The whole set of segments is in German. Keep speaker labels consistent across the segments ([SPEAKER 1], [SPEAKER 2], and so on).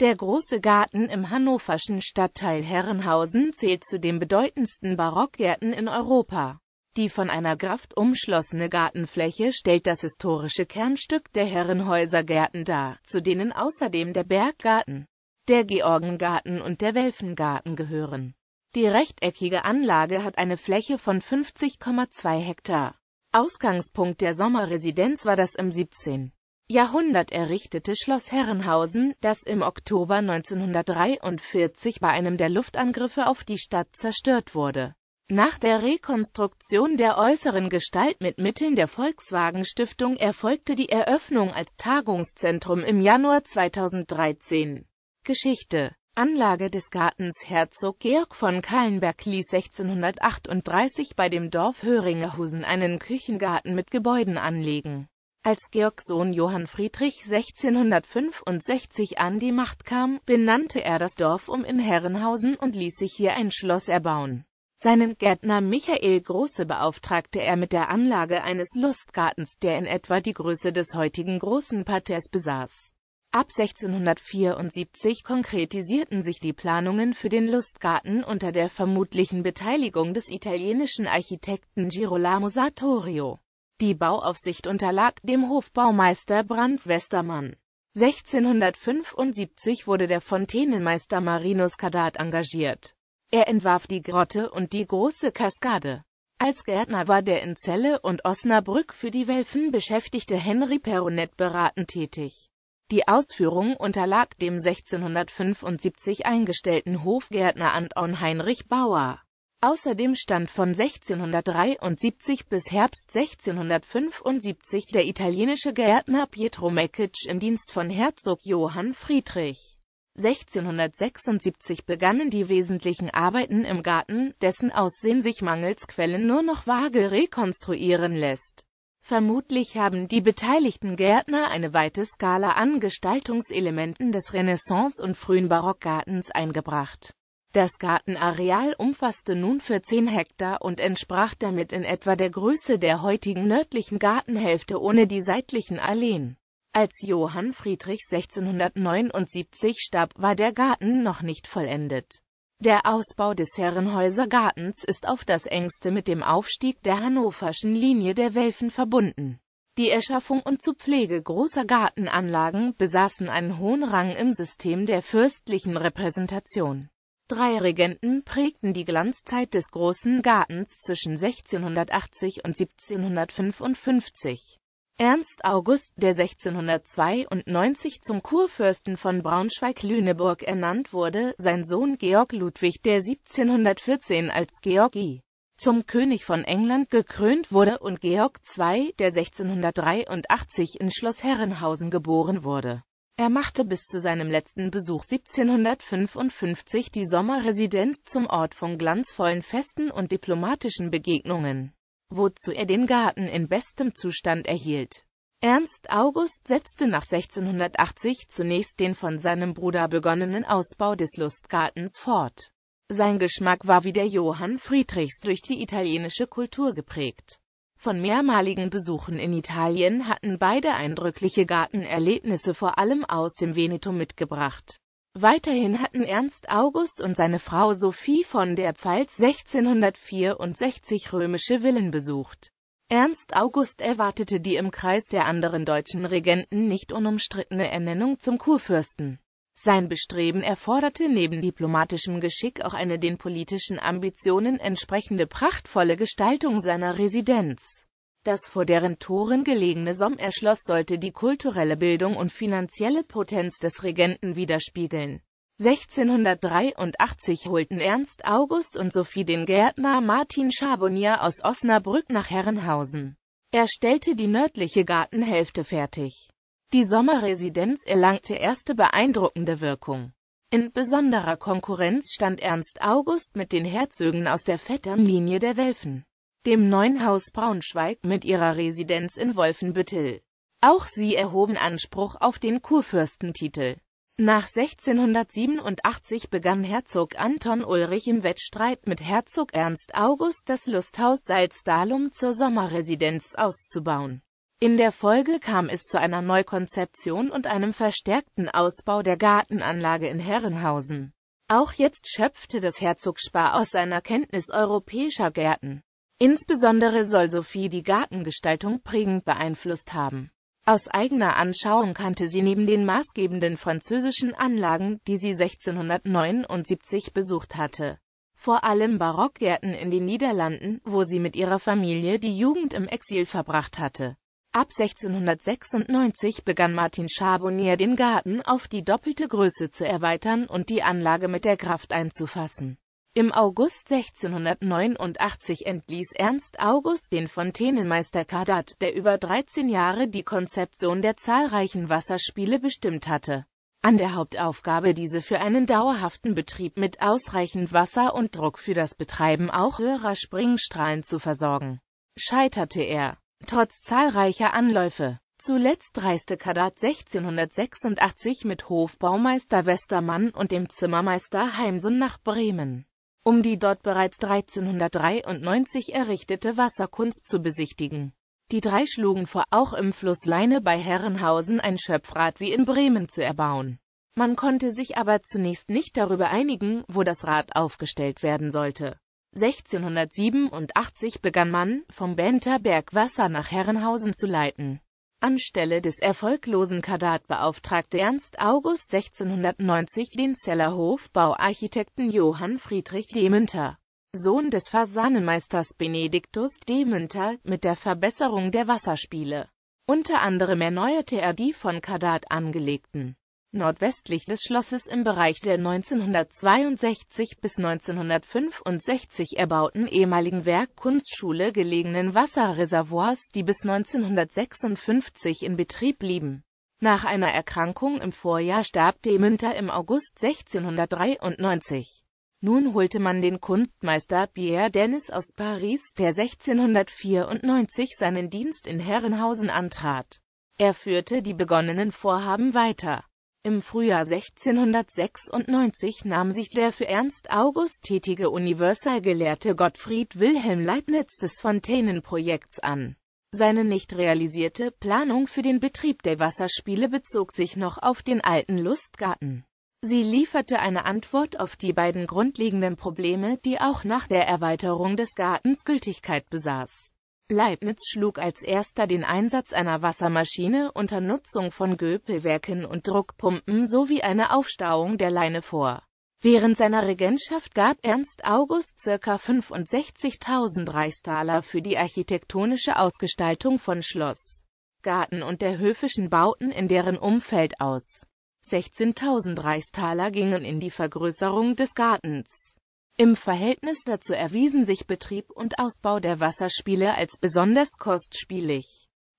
[SPEAKER 1] Der große Garten im hannoverschen Stadtteil Herrenhausen zählt zu den bedeutendsten Barockgärten in Europa. Die von einer Graft umschlossene Gartenfläche stellt das historische Kernstück der Herrenhäusergärten dar, zu denen außerdem der Berggarten, der Georgengarten und der Welfengarten gehören. Die rechteckige Anlage hat eine Fläche von 50,2 Hektar. Ausgangspunkt der Sommerresidenz war das im 17. Jahrhundert errichtete Schloss Herrenhausen, das im Oktober 1943 bei einem der Luftangriffe auf die Stadt zerstört wurde. Nach der Rekonstruktion der äußeren Gestalt mit Mitteln der Volkswagen Stiftung erfolgte die Eröffnung als Tagungszentrum im Januar 2013. Geschichte Anlage des Gartens Herzog Georg von Kallenberg ließ 1638 bei dem Dorf Höringerhusen einen Küchengarten mit Gebäuden anlegen als Georg Sohn Johann Friedrich 1665 an die Macht kam, benannte er das Dorf um in Herrenhausen und ließ sich hier ein Schloss erbauen. Seinen Gärtner Michael Große beauftragte er mit der Anlage eines Lustgartens, der in etwa die Größe des heutigen großen Parterres besaß. Ab 1674 konkretisierten sich die Planungen für den Lustgarten unter der vermutlichen Beteiligung des italienischen Architekten Girolamo Sartorio. Die Bauaufsicht unterlag dem Hofbaumeister Brand Westermann. 1675 wurde der Fontänenmeister Marinus Kadat engagiert. Er entwarf die Grotte und die große Kaskade. Als Gärtner war der in Celle und Osnabrück für die Welfen beschäftigte Henri Peronet beratend tätig. Die Ausführung unterlag dem 1675 eingestellten Hofgärtner Anton Heinrich Bauer. Außerdem stand von 1673 bis Herbst 1675 der italienische Gärtner Pietro Mekic im Dienst von Herzog Johann Friedrich. 1676 begannen die wesentlichen Arbeiten im Garten, dessen Aussehen sich mangels Quellen nur noch vage rekonstruieren lässt. Vermutlich haben die beteiligten Gärtner eine weite Skala an Gestaltungselementen des Renaissance- und frühen Barockgartens eingebracht. Das Gartenareal umfasste nun 14 Hektar und entsprach damit in etwa der Größe der heutigen nördlichen Gartenhälfte ohne die seitlichen Alleen. Als Johann Friedrich 1679 starb, war der Garten noch nicht vollendet. Der Ausbau des Herrenhäuser Gartens ist auf das engste mit dem Aufstieg der hannoverschen Linie der Welfen verbunden. Die Erschaffung und zur Pflege großer Gartenanlagen besaßen einen hohen Rang im System der fürstlichen Repräsentation. Drei Regenten prägten die Glanzzeit des Großen Gartens zwischen 1680 und 1755. Ernst August, der 1692 zum Kurfürsten von Braunschweig-Lüneburg ernannt wurde, sein Sohn Georg Ludwig, der 1714 als Georg I. zum König von England gekrönt wurde, und Georg II., der 1683 in Schloss Herrenhausen geboren wurde. Er machte bis zu seinem letzten Besuch 1755 die Sommerresidenz zum Ort von glanzvollen Festen und diplomatischen Begegnungen, wozu er den Garten in bestem Zustand erhielt. Ernst August setzte nach 1680 zunächst den von seinem Bruder begonnenen Ausbau des Lustgartens fort. Sein Geschmack war wie der Johann Friedrichs durch die italienische Kultur geprägt. Von mehrmaligen Besuchen in Italien hatten beide eindrückliche Gartenerlebnisse vor allem aus dem Veneto mitgebracht. Weiterhin hatten Ernst August und seine Frau Sophie von der Pfalz 1664 römische Villen besucht. Ernst August erwartete die im Kreis der anderen deutschen Regenten nicht unumstrittene Ernennung zum Kurfürsten. Sein Bestreben erforderte neben diplomatischem Geschick auch eine den politischen Ambitionen entsprechende prachtvolle Gestaltung seiner Residenz. Das vor deren Toren gelegene Sommerschloss sollte die kulturelle Bildung und finanzielle Potenz des Regenten widerspiegeln. 1683 holten Ernst August und Sophie den Gärtner Martin Charbonnier aus Osnabrück nach Herrenhausen. Er stellte die nördliche Gartenhälfte fertig. Die Sommerresidenz erlangte erste beeindruckende Wirkung. In besonderer Konkurrenz stand Ernst August mit den Herzögen aus der Vetternlinie der Welfen, dem neuen Haus Braunschweig mit ihrer Residenz in Wolfenbüttel. Auch sie erhoben Anspruch auf den Kurfürstentitel. Nach 1687 begann Herzog Anton Ulrich im Wettstreit mit Herzog Ernst August das Lusthaus Salzdalum zur Sommerresidenz auszubauen. In der Folge kam es zu einer Neukonzeption und einem verstärkten Ausbau der Gartenanlage in Herrenhausen. Auch jetzt schöpfte das Herzog Spa aus seiner Kenntnis europäischer Gärten. Insbesondere soll Sophie die Gartengestaltung prägend beeinflusst haben. Aus eigener Anschauung kannte sie neben den maßgebenden französischen Anlagen, die sie 1679 besucht hatte, vor allem Barockgärten in den Niederlanden, wo sie mit ihrer Familie die Jugend im Exil verbracht hatte. Ab 1696 begann Martin Charbonnier den Garten auf die doppelte Größe zu erweitern und die Anlage mit der Kraft einzufassen. Im August 1689 entließ Ernst August den Fontänenmeister Kadat, der über 13 Jahre die Konzeption der zahlreichen Wasserspiele bestimmt hatte. An der Hauptaufgabe diese für einen dauerhaften Betrieb mit ausreichend Wasser und Druck für das Betreiben auch höherer Springstrahlen zu versorgen, scheiterte er. Trotz zahlreicher Anläufe. Zuletzt reiste Kadat 1686 mit Hofbaumeister Westermann und dem Zimmermeister Heimsun nach Bremen, um die dort bereits 1393 errichtete Wasserkunst zu besichtigen. Die drei schlugen vor, auch im Fluss Leine bei Herrenhausen ein Schöpfrad wie in Bremen zu erbauen. Man konnte sich aber zunächst nicht darüber einigen, wo das Rad aufgestellt werden sollte. 1687 begann man, vom Benter Bergwasser nach Herrenhausen zu leiten. Anstelle des erfolglosen Kadat beauftragte Ernst August 1690 den Zellerhofbauarchitekten Johann Friedrich Demünter, Sohn des Fasanenmeisters Benediktus Demünter, mit der Verbesserung der Wasserspiele. Unter anderem erneuerte er die von Kadat angelegten Nordwestlich des Schlosses im Bereich der 1962 bis 1965 erbauten ehemaligen Werkkunstschule gelegenen Wasserreservoirs, die bis 1956 in Betrieb blieben. Nach einer Erkrankung im Vorjahr starb Demünter im August 1693. Nun holte man den Kunstmeister Pierre Dennis aus Paris, der 1694 seinen Dienst in Herrenhausen antrat. Er führte die begonnenen Vorhaben weiter. Im Frühjahr 1696 nahm sich der für Ernst August tätige Universalgelehrte Gottfried Wilhelm Leibniz des Fontänenprojekts an. Seine nicht realisierte Planung für den Betrieb der Wasserspiele bezog sich noch auf den alten Lustgarten. Sie lieferte eine Antwort auf die beiden grundlegenden Probleme, die auch nach der Erweiterung des Gartens Gültigkeit besaß. Leibniz schlug als erster den Einsatz einer Wassermaschine unter Nutzung von Göpelwerken und Druckpumpen sowie eine Aufstauung der Leine vor. Während seiner Regentschaft gab Ernst August ca. 65.000 Reichstaler für die architektonische Ausgestaltung von Schloss, Garten und der höfischen Bauten in deren Umfeld aus. 16.000 Reichstaler gingen in die Vergrößerung des Gartens. Im Verhältnis dazu erwiesen sich Betrieb und Ausbau der Wasserspiele als besonders kostspielig.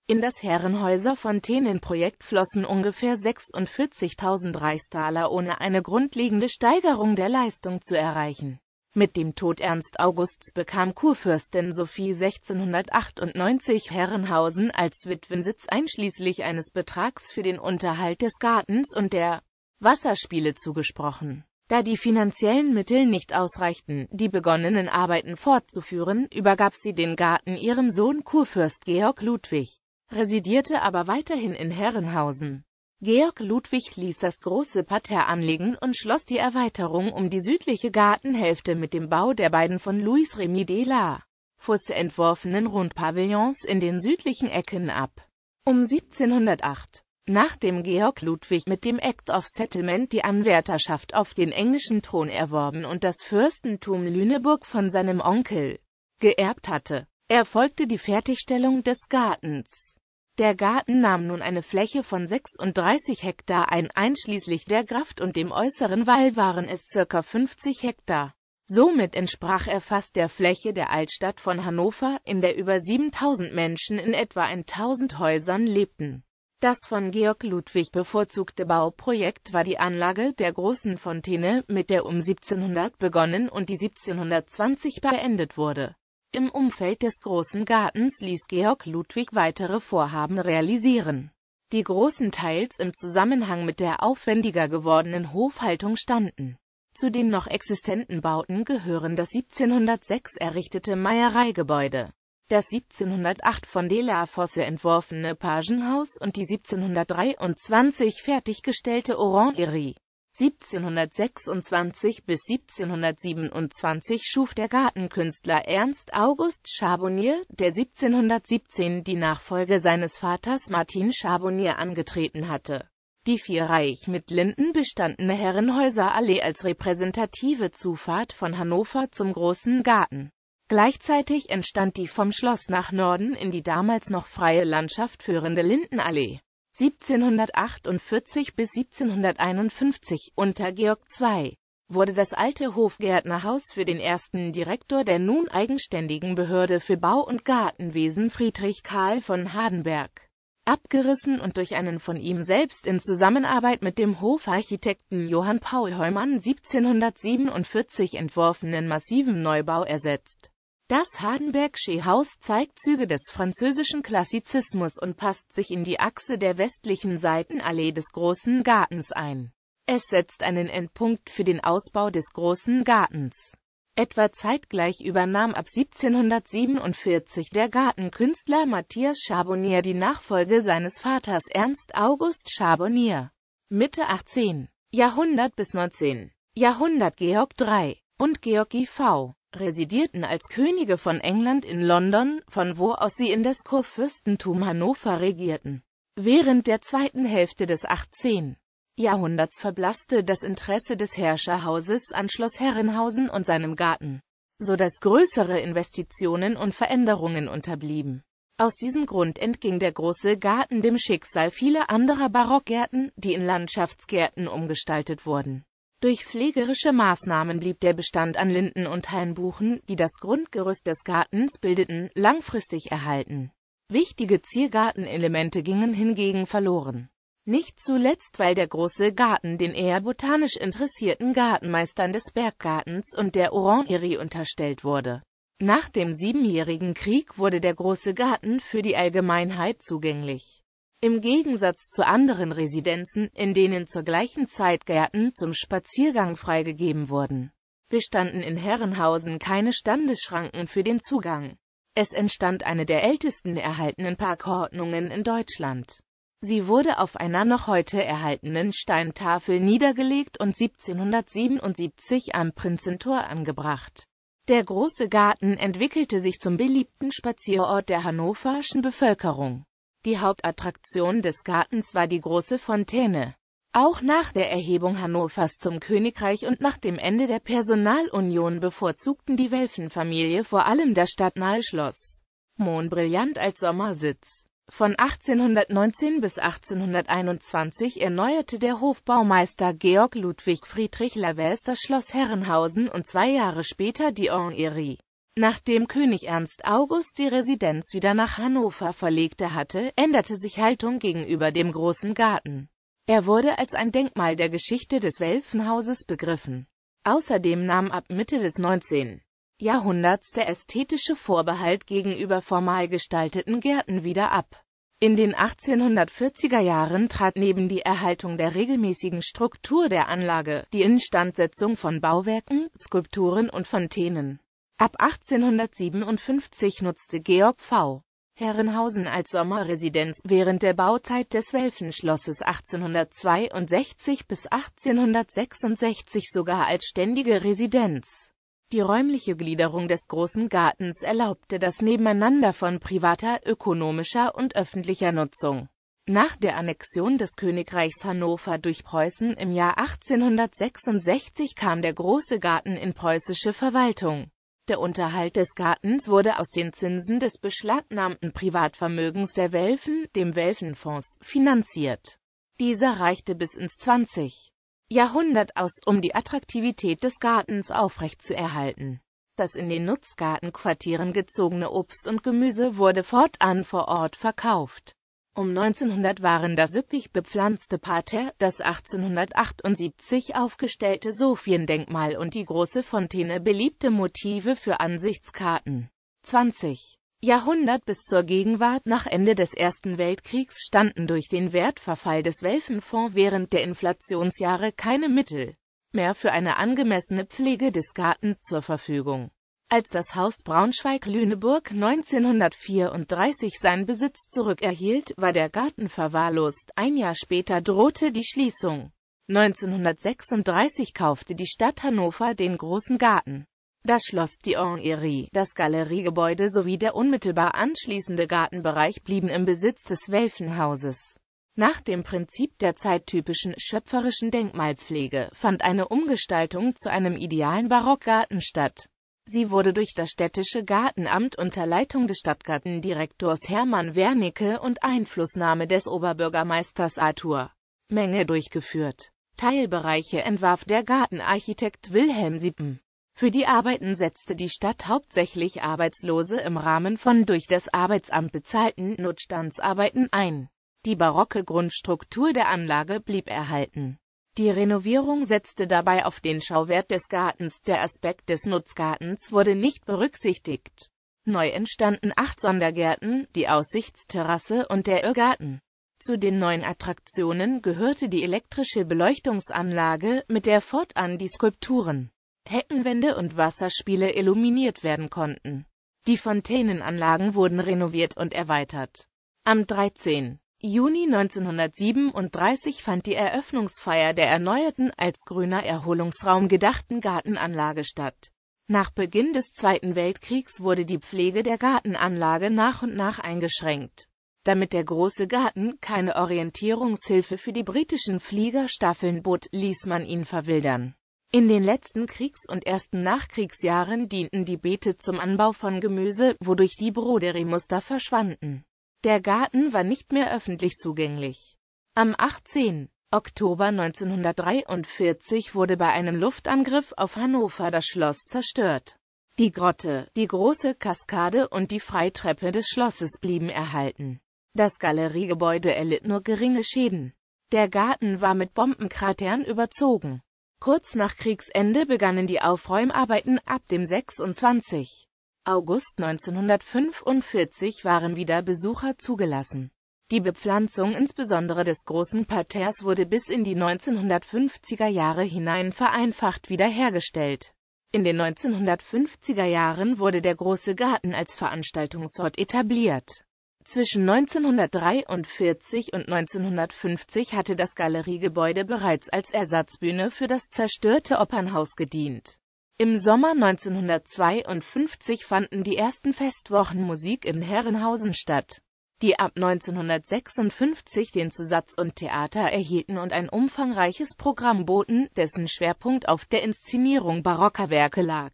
[SPEAKER 1] In das Herrenhäuser Fontänenprojekt flossen ungefähr 46.000 Reichstaler ohne eine grundlegende Steigerung der Leistung zu erreichen. Mit dem Tod Ernst Augusts bekam Kurfürstin Sophie 1698 Herrenhausen als Witwensitz einschließlich eines Betrags für den Unterhalt des Gartens und der Wasserspiele zugesprochen da die finanziellen Mittel nicht ausreichten, die begonnenen Arbeiten fortzuführen, übergab sie den Garten ihrem Sohn Kurfürst Georg Ludwig, residierte aber weiterhin in Herrenhausen. Georg Ludwig ließ das große Parterre anlegen und schloss die Erweiterung um die südliche Gartenhälfte mit dem Bau der beiden von Louis Remy de la Fusse entworfenen Rundpavillons in den südlichen Ecken ab. Um 1708 Nachdem Georg Ludwig mit dem Act of Settlement die Anwärterschaft auf den englischen Thron erworben und das Fürstentum Lüneburg von seinem Onkel geerbt hatte, erfolgte die Fertigstellung des Gartens. Der Garten nahm nun eine Fläche von 36 Hektar ein, einschließlich der Graft und dem äußeren Wall waren es ca. 50 Hektar. Somit entsprach er fast der Fläche der Altstadt von Hannover, in der über 7000 Menschen in etwa 1000 Häusern lebten. Das von Georg Ludwig bevorzugte Bauprojekt war die Anlage der großen Fontäne, mit der um 1700 begonnen und die 1720 beendet wurde. Im Umfeld des großen Gartens ließ Georg Ludwig weitere Vorhaben realisieren, die großen Teils im Zusammenhang mit der aufwendiger gewordenen Hofhaltung standen. Zu den noch existenten Bauten gehören das 1706 errichtete Meiereigebäude das 1708 von de la Fosse entworfene Pagenhaus und die 1723 fertiggestellte Orangerie. 1726 bis 1727 schuf der Gartenkünstler Ernst August Charbonnier, der 1717 die Nachfolge seines Vaters Martin Charbonnier angetreten hatte. Die vier reich mit Linden bestandene Herrenhäuserallee als repräsentative Zufahrt von Hannover zum Großen Garten. Gleichzeitig entstand die vom Schloss nach Norden in die damals noch freie Landschaft führende Lindenallee. 1748 bis 1751, unter Georg II., wurde das alte Hofgärtnerhaus für den ersten Direktor der nun eigenständigen Behörde für Bau- und Gartenwesen Friedrich Karl von Hardenberg abgerissen und durch einen von ihm selbst in Zusammenarbeit mit dem Hofarchitekten Johann Paul Heumann 1747 entworfenen massiven Neubau ersetzt das Hardenbergsche Haus zeigt Züge des französischen Klassizismus und passt sich in die Achse der westlichen Seitenallee des Großen Gartens ein. Es setzt einen Endpunkt für den Ausbau des Großen Gartens. Etwa zeitgleich übernahm ab 1747 der Gartenkünstler Matthias Charbonnier die Nachfolge seines Vaters Ernst August Charbonnier. Mitte 18. Jahrhundert bis 19. Jahrhundert Georg III. und Georg IV residierten als Könige von England in London, von wo aus sie in das Kurfürstentum Hannover regierten. Während der zweiten Hälfte des 18. Jahrhunderts verblasste das Interesse des Herrscherhauses an Schloss Herrenhausen und seinem Garten, so dass größere Investitionen und Veränderungen unterblieben. Aus diesem Grund entging der große Garten dem Schicksal vieler anderer Barockgärten, die in Landschaftsgärten umgestaltet wurden. Durch pflegerische Maßnahmen blieb der Bestand an Linden und Hainbuchen, die das Grundgerüst des Gartens bildeten, langfristig erhalten. Wichtige Ziergartenelemente gingen hingegen verloren. Nicht zuletzt, weil der große Garten den eher botanisch interessierten Gartenmeistern des Berggartens und der Orangerie unterstellt wurde. Nach dem Siebenjährigen Krieg wurde der große Garten für die Allgemeinheit zugänglich. Im Gegensatz zu anderen Residenzen, in denen zur gleichen Zeit Gärten zum Spaziergang freigegeben wurden, bestanden in Herrenhausen keine Standesschranken für den Zugang. Es entstand eine der ältesten erhaltenen Parkordnungen in Deutschland. Sie wurde auf einer noch heute erhaltenen Steintafel niedergelegt und 1777 am Prinzentor angebracht. Der große Garten entwickelte sich zum beliebten Spazierort der hannoverschen Bevölkerung. Die Hauptattraktion des Gartens war die große Fontäne. Auch nach der Erhebung Hannovers zum Königreich und nach dem Ende der Personalunion bevorzugten die Welfenfamilie vor allem das stadtnahe Schloss Mohnbrillant als Sommersitz. Von 1819 bis 1821 erneuerte der Hofbaumeister Georg Ludwig Friedrich Lavels das Schloss Herrenhausen und zwei Jahre später die Ornerie. Nachdem König Ernst August die Residenz wieder nach Hannover verlegte hatte, änderte sich Haltung gegenüber dem großen Garten. Er wurde als ein Denkmal der Geschichte des Welfenhauses begriffen. Außerdem nahm ab Mitte des 19. Jahrhunderts der ästhetische Vorbehalt gegenüber formal gestalteten Gärten wieder ab. In den 1840er Jahren trat neben die Erhaltung der regelmäßigen Struktur der Anlage die Instandsetzung von Bauwerken, Skulpturen und Fontänen Ab 1857 nutzte Georg V. Herrenhausen als Sommerresidenz, während der Bauzeit des Welfenschlosses 1862 bis 1866 sogar als ständige Residenz. Die räumliche Gliederung des großen Gartens erlaubte das Nebeneinander von privater, ökonomischer und öffentlicher Nutzung. Nach der Annexion des Königreichs Hannover durch Preußen im Jahr 1866 kam der große Garten in preußische Verwaltung. Der Unterhalt des Gartens wurde aus den Zinsen des beschlagnahmten Privatvermögens der Welfen, dem Welfenfonds, finanziert. Dieser reichte bis ins 20. Jahrhundert aus, um die Attraktivität des Gartens aufrechtzuerhalten. Das in den Nutzgartenquartieren gezogene Obst und Gemüse wurde fortan vor Ort verkauft. Um 1900 waren das üppig bepflanzte Parterre, das 1878 aufgestellte Sophiendenkmal und die große Fontäne beliebte Motive für Ansichtskarten. 20. Jahrhundert bis zur Gegenwart nach Ende des Ersten Weltkriegs standen durch den Wertverfall des Welfenfonds während der Inflationsjahre keine Mittel mehr für eine angemessene Pflege des Gartens zur Verfügung. Als das Haus Braunschweig-Lüneburg 1934 seinen Besitz zurückerhielt, war der Garten verwahrlost, ein Jahr später drohte die Schließung. 1936 kaufte die Stadt Hannover den großen Garten. Das Schloss die Ornerie, das Galeriegebäude sowie der unmittelbar anschließende Gartenbereich blieben im Besitz des Welfenhauses. Nach dem Prinzip der zeittypischen, schöpferischen Denkmalpflege fand eine Umgestaltung zu einem idealen Barockgarten statt. Sie wurde durch das städtische Gartenamt unter Leitung des Stadtgartendirektors Hermann Wernicke und Einflussnahme des Oberbürgermeisters Arthur Menge durchgeführt. Teilbereiche entwarf der Gartenarchitekt Wilhelm Siepen. Für die Arbeiten setzte die Stadt hauptsächlich Arbeitslose im Rahmen von durch das Arbeitsamt bezahlten Notstandsarbeiten ein. Die barocke Grundstruktur der Anlage blieb erhalten. Die Renovierung setzte dabei auf den Schauwert des Gartens, der Aspekt des Nutzgartens wurde nicht berücksichtigt. Neu entstanden acht Sondergärten, die Aussichtsterrasse und der Irrgarten. Zu den neuen Attraktionen gehörte die elektrische Beleuchtungsanlage, mit der fortan die Skulpturen, Heckenwände und Wasserspiele illuminiert werden konnten. Die Fontänenanlagen wurden renoviert und erweitert. Am 13. Juni 1937 fand die Eröffnungsfeier der erneuerten, als grüner Erholungsraum gedachten Gartenanlage statt. Nach Beginn des Zweiten Weltkriegs wurde die Pflege der Gartenanlage nach und nach eingeschränkt, damit der große Garten keine Orientierungshilfe für die britischen Fliegerstaffeln bot, ließ man ihn verwildern. In den letzten Kriegs- und ersten Nachkriegsjahren dienten die Beete zum Anbau von Gemüse, wodurch die Broderie-Muster verschwanden. Der Garten war nicht mehr öffentlich zugänglich. Am 18. Oktober 1943 wurde bei einem Luftangriff auf Hannover das Schloss zerstört. Die Grotte, die große Kaskade und die Freitreppe des Schlosses blieben erhalten. Das Galeriegebäude erlitt nur geringe Schäden. Der Garten war mit Bombenkratern überzogen. Kurz nach Kriegsende begannen die Aufräumarbeiten ab dem 26. August 1945 waren wieder Besucher zugelassen. Die Bepflanzung insbesondere des großen Parterres wurde bis in die 1950er Jahre hinein vereinfacht wiederhergestellt. In den 1950er Jahren wurde der große Garten als Veranstaltungsort etabliert. Zwischen 1943 und 1950 hatte das Galeriegebäude bereits als Ersatzbühne für das zerstörte Opernhaus gedient. Im Sommer 1952 fanden die ersten Festwochen Musik im Herrenhausen statt, die ab 1956 den Zusatz und Theater erhielten und ein umfangreiches Programm boten, dessen Schwerpunkt auf der Inszenierung barocker Werke lag.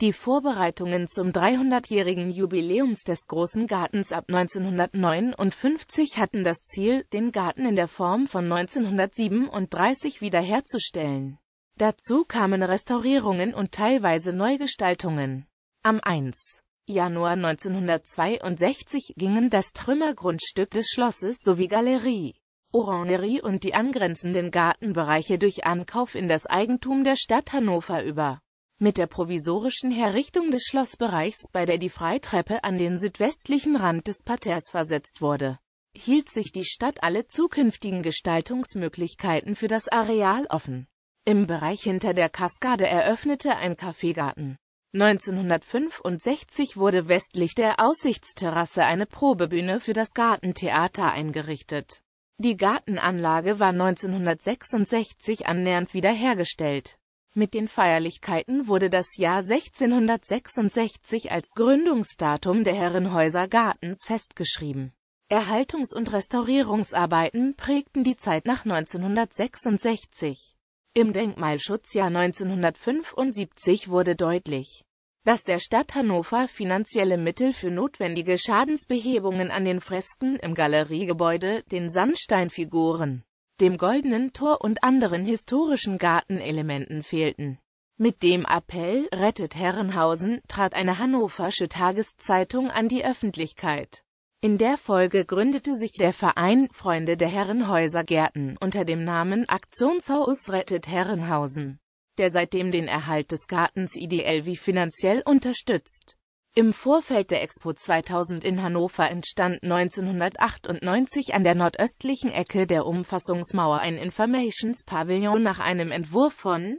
[SPEAKER 1] Die Vorbereitungen zum 300-jährigen Jubiläums des Großen Gartens ab 1959 hatten das Ziel, den Garten in der Form von 1937 wiederherzustellen Dazu kamen Restaurierungen und teilweise Neugestaltungen. Am 1. Januar 1962 gingen das Trümmergrundstück des Schlosses sowie Galerie, Orangerie und die angrenzenden Gartenbereiche durch Ankauf in das Eigentum der Stadt Hannover über. Mit der provisorischen Herrichtung des Schlossbereichs, bei der die Freitreppe an den südwestlichen Rand des Parterres versetzt wurde, hielt sich die Stadt alle zukünftigen Gestaltungsmöglichkeiten für das Areal offen. Im Bereich hinter der Kaskade eröffnete ein Kaffeegarten. 1965 wurde westlich der Aussichtsterrasse eine Probebühne für das Gartentheater eingerichtet. Die Gartenanlage war 1966 annähernd wiederhergestellt. Mit den Feierlichkeiten wurde das Jahr 1666 als Gründungsdatum der Herrenhäuser Gartens festgeschrieben. Erhaltungs- und Restaurierungsarbeiten prägten die Zeit nach 1966. Im Denkmalschutzjahr 1975 wurde deutlich, dass der Stadt Hannover finanzielle Mittel für notwendige Schadensbehebungen an den Fresken im Galeriegebäude, den Sandsteinfiguren, dem Goldenen Tor und anderen historischen Gartenelementen fehlten. Mit dem Appell „Rettet Herrenhausen“ trat eine hannoversche Tageszeitung an die Öffentlichkeit in der Folge gründete sich der Verein Freunde der Herrenhäuser Gärten unter dem Namen Aktionshaus Rettet Herrenhausen, der seitdem den Erhalt des Gartens ideell wie finanziell unterstützt. Im Vorfeld der Expo 2000 in Hannover entstand 1998 an der nordöstlichen Ecke der Umfassungsmauer ein Informations-Pavillon nach einem Entwurf von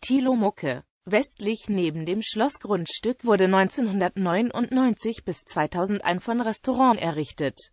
[SPEAKER 1] Thilo Mucke. Westlich neben dem Schlossgrundstück wurde 1999 bis 2001 ein Restaurant errichtet